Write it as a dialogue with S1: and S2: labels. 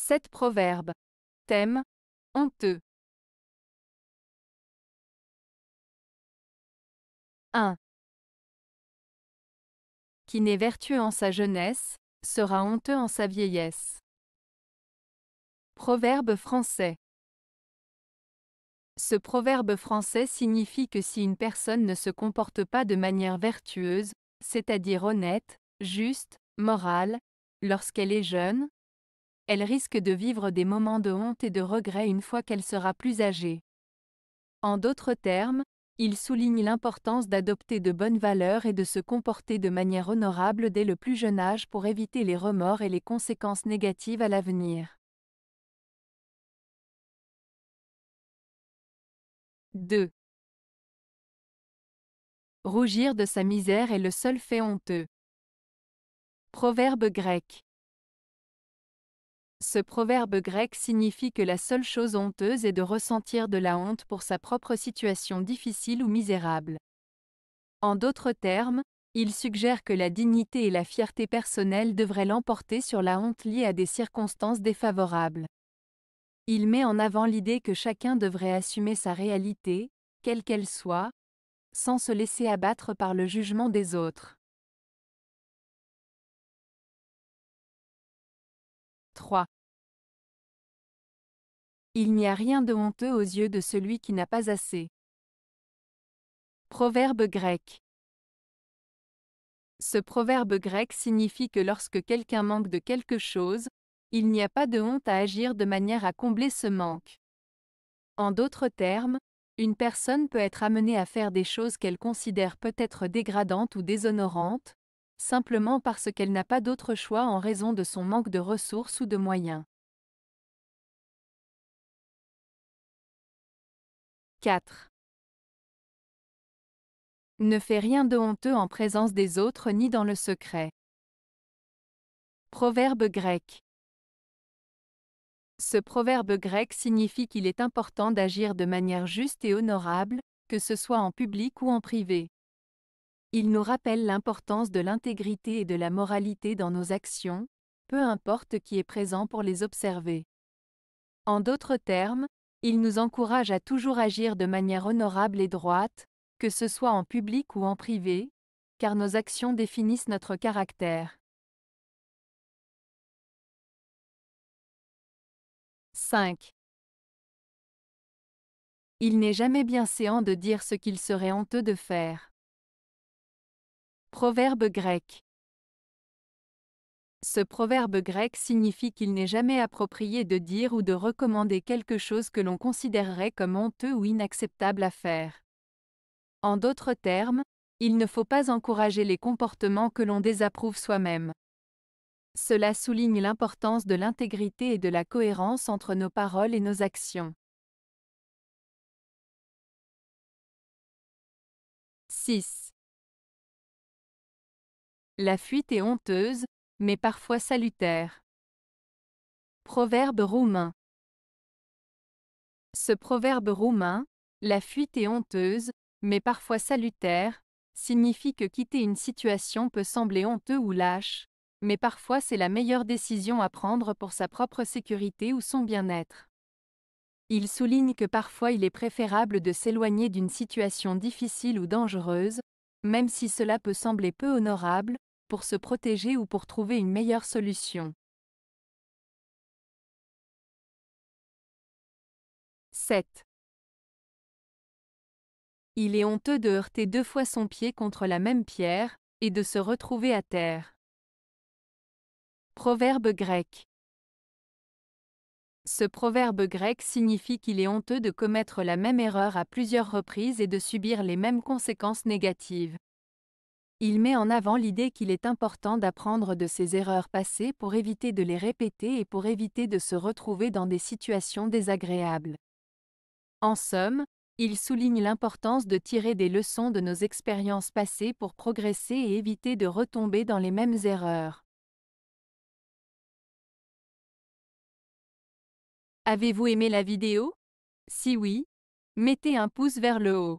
S1: 7 proverbes. Thème honteux. 1. Qui n'est vertueux en sa jeunesse,
S2: sera honteux en sa vieillesse. Proverbe français. Ce proverbe français signifie que si une personne ne se comporte pas de manière vertueuse, c'est-à-dire honnête, juste, morale, lorsqu'elle est jeune, elle risque de vivre des moments de honte et de regret une fois qu'elle sera plus âgée. En d'autres termes, il souligne l'importance d'adopter de bonnes valeurs et de se comporter de manière honorable dès le plus jeune âge pour éviter les remords et les conséquences négatives à l'avenir. 2. Rougir de sa misère est le seul fait honteux. Proverbe grec. Ce proverbe grec signifie que la seule chose honteuse est de ressentir de la honte pour sa propre situation difficile ou misérable. En d'autres termes, il suggère que la dignité et la fierté personnelle devraient l'emporter sur la honte liée à des circonstances défavorables. Il met en avant l'idée que chacun devrait assumer sa réalité, quelle qu'elle soit, sans se laisser abattre par le jugement des autres. Il n'y a rien de honteux aux yeux de celui qui n'a pas assez. Proverbe grec. Ce proverbe grec signifie que lorsque quelqu'un manque de quelque chose, il n'y a pas de honte à agir de manière à combler ce manque. En d'autres termes, une personne peut être amenée à faire des choses qu'elle considère peut-être dégradantes ou déshonorantes, simplement parce qu'elle n'a pas d'autre choix en raison de son manque de ressources ou de moyens. 4. Ne fais rien de honteux en présence des autres ni dans le secret. Proverbe grec. Ce proverbe grec signifie qu'il est important d'agir de manière juste et honorable, que ce soit en public ou en privé. Il nous rappelle l'importance de l'intégrité et de la moralité dans nos actions, peu importe qui est présent pour les observer. En d'autres termes, il nous encourage à toujours agir de manière honorable et droite, que ce soit en public ou en privé, car nos actions définissent notre caractère.
S1: 5. Il n'est jamais bien séant de dire ce qu'il serait honteux de faire.
S2: Proverbe grec. Ce proverbe grec signifie qu'il n'est jamais approprié de dire ou de recommander quelque chose que l'on considérerait comme honteux ou inacceptable à faire. En d'autres termes, il ne faut pas encourager les comportements que l'on désapprouve soi-même. Cela souligne l'importance de l'intégrité et de la cohérence entre nos paroles et nos actions.
S1: 6. La fuite est honteuse, mais
S2: parfois salutaire. Proverbe roumain. Ce proverbe roumain, la fuite est honteuse, mais parfois salutaire, signifie que quitter une situation peut sembler honteux ou lâche, mais parfois c'est la meilleure décision à prendre pour sa propre sécurité ou son bien-être. Il souligne que parfois il est préférable de s'éloigner d'une situation difficile ou dangereuse, même si cela peut sembler peu honorable, pour se protéger ou pour trouver une
S1: meilleure solution.
S2: 7. Il est honteux de heurter deux fois son pied contre la même pierre, et de se retrouver à terre. Proverbe grec. Ce proverbe grec signifie qu'il est honteux de commettre la même erreur à plusieurs reprises et de subir les mêmes conséquences négatives. Il met en avant l'idée qu'il est important d'apprendre de ses erreurs passées pour éviter de les répéter et pour éviter de se retrouver dans des situations désagréables. En somme, il souligne l'importance de tirer des leçons de nos expériences passées pour progresser et éviter de retomber dans les mêmes erreurs. Avez-vous aimé la vidéo Si oui, mettez un pouce vers le haut.